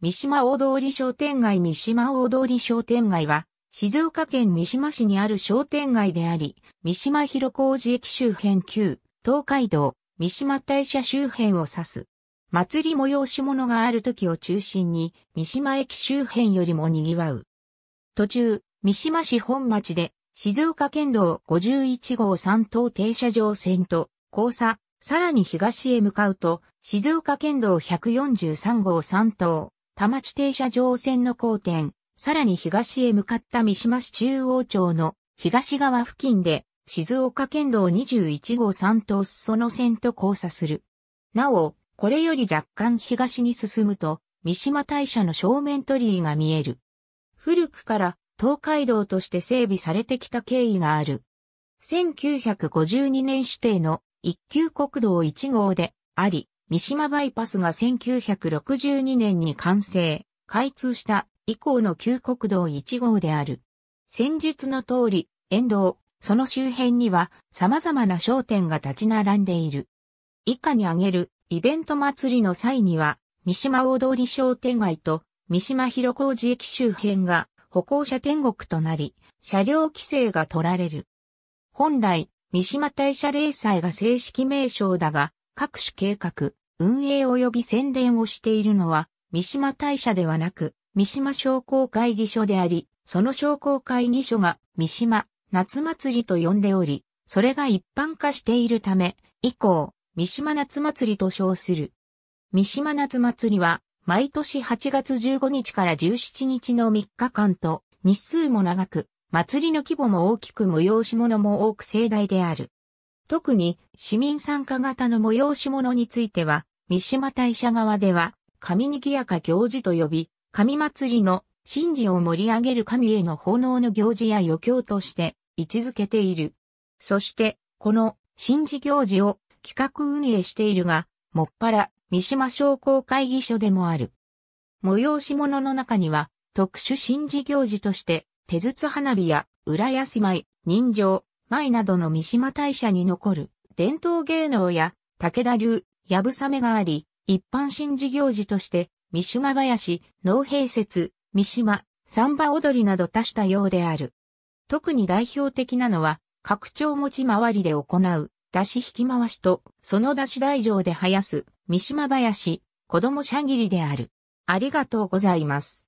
三島大通り商店街三島大通り商店街は、静岡県三島市にある商店街であり、三島広小路駅周辺旧、東海道、三島大社周辺を指す。祭り催し物がある時を中心に、三島駅周辺よりも賑わう。途中、三島市本町で、静岡県道51号3等停車場線と、交差、さらに東へ向かうと、静岡県道143号3等、田町停車場線の交点、さらに東へ向かった三島市中央町の東側付近で、静岡県道21号3と裾野線と交差する。なお、これより若干東に進むと、三島大社の正面鳥居が見える。古くから東海道として整備されてきた経緯がある。1952年指定の一級国道1号であり、三島バイパスが1962年に完成、開通した以降の旧国道1号である。戦術の通り、沿道、その周辺には様々な商店が立ち並んでいる。以下に挙げるイベント祭りの際には、三島大通商店街と三島広小路駅周辺が歩行者天国となり、車両規制が取られる。本来、三島大社霊祭が正式名称だが、各種計画、運営及び宣伝をしているのは、三島大社ではなく、三島商工会議所であり、その商工会議所が三島夏祭りと呼んでおり、それが一般化しているため、以降、三島夏祭りと称する。三島夏祭りは、毎年8月15日から17日の3日間と、日数も長く、祭りの規模も大きく催し物も多く盛大である。特に市民参加型の催し物については、三島大社側では、神にぎやか行事と呼び、神祭りの神事を盛り上げる神への奉納の行事や余興として位置づけている。そして、この神事行事を企画運営しているが、もっぱら三島商工会議所でもある。催し物の中には、特殊神事行事として、手筒花火や、浦安い、人情、舞などの三島大社に残る伝統芸能や武田流、やぶさめがあり、一般新事業時として、三島林、農兵説、三島、三馬踊りなど多種多様である。特に代表的なのは、拡張持ち回りで行う、出し引き回しと、その出し台上で生やす、三島林、子供しゃぎりである。ありがとうございます。